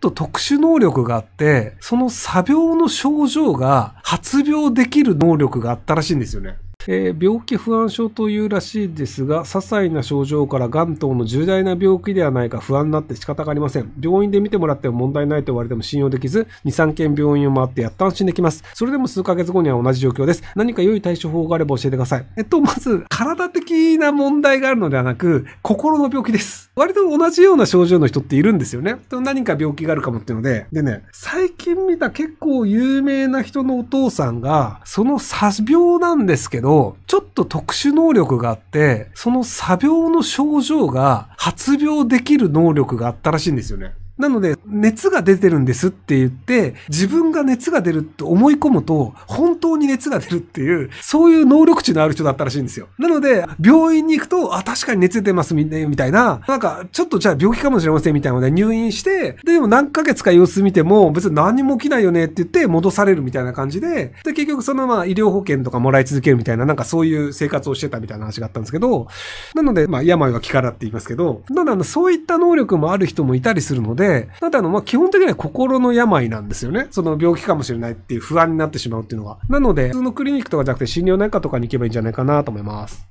と特殊能力があって、その作病の症状が発病できる能力があったらしいんですよね。えー、病気不安症というらしいですが、些細な症状から癌等の重大な病気ではないか不安になって仕方がありません。病院で見てもらっても問題ないと言われても信用できず、2、3件病院を回ってやっと安心できます。それでも数ヶ月後には同じ状況です。何か良い対処法があれば教えてください。えっと、まず、体的な問題があるのではなく、心の病気です。割と同じような症状の人っているんですよね。何か病気があるかもっていうので、でね、最近見た結構有名な人のお父さんが、その差病なんですけど、ど、ちょっと特殊能力があって、その作病の症状が発病できる能力があったらしいんですよね。なので、熱が出てるんですって言って、自分が熱が出るって思い込むと、本当に熱が出るっていう、そういう能力値のある人だったらしいんですよ。なので、病院に行くと、あ、確かに熱出てますみたいな、なんか、ちょっとじゃあ病気かもしれませんみたいなので入院して、で、でも何ヶ月か様子見ても、別に何も起きないよねって言って戻されるみたいな感じで、で、結局そのまま医療保険とかもらい続けるみたいな、なんかそういう生活をしてたみたいな話があったんですけど、なので、まあ病は気からって言いますけど、ただそういった能力もある人もいたりするので、で、ただあの、まあ、基本的には心の病なんですよね。その病気かもしれないっていう不安になってしまうっていうのが。なので、普通のクリニックとかじゃなくて心療内科とかに行けばいいんじゃないかなと思います。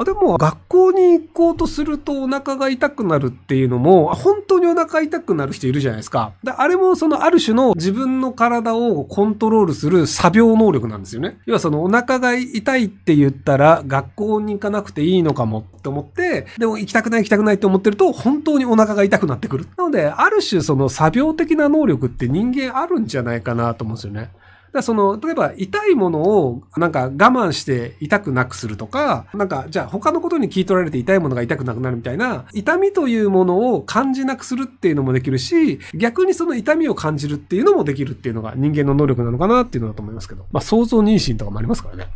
あでも学校に行こうとするとお腹が痛くなるっていうのも、本当にお腹痛くなる人いるじゃないですか。で、あれもそのある種の自分の体をコントロールする作業能力なんですよね。要はそのお腹が痛いって言ったら学校に行かなくていいのかもって思って、でも行きたくない行きたくないって思ってると本当にお腹が痛くなってくる。なので、ある種その作業的な能力って人間あるんじゃないかなと思うんですよね。だその、例えば痛いものをなんか我慢して痛くなくするとか、なんかじゃあ他のことに聞い取られて痛いものが痛くなくなるみたいな、痛みというものを感じなくするっていうのもできるし、逆にその痛みを感じるっていうのもできるっていうのが人間の能力なのかなっていうのだと思いますけど、まあ想像妊娠とかもありますからね。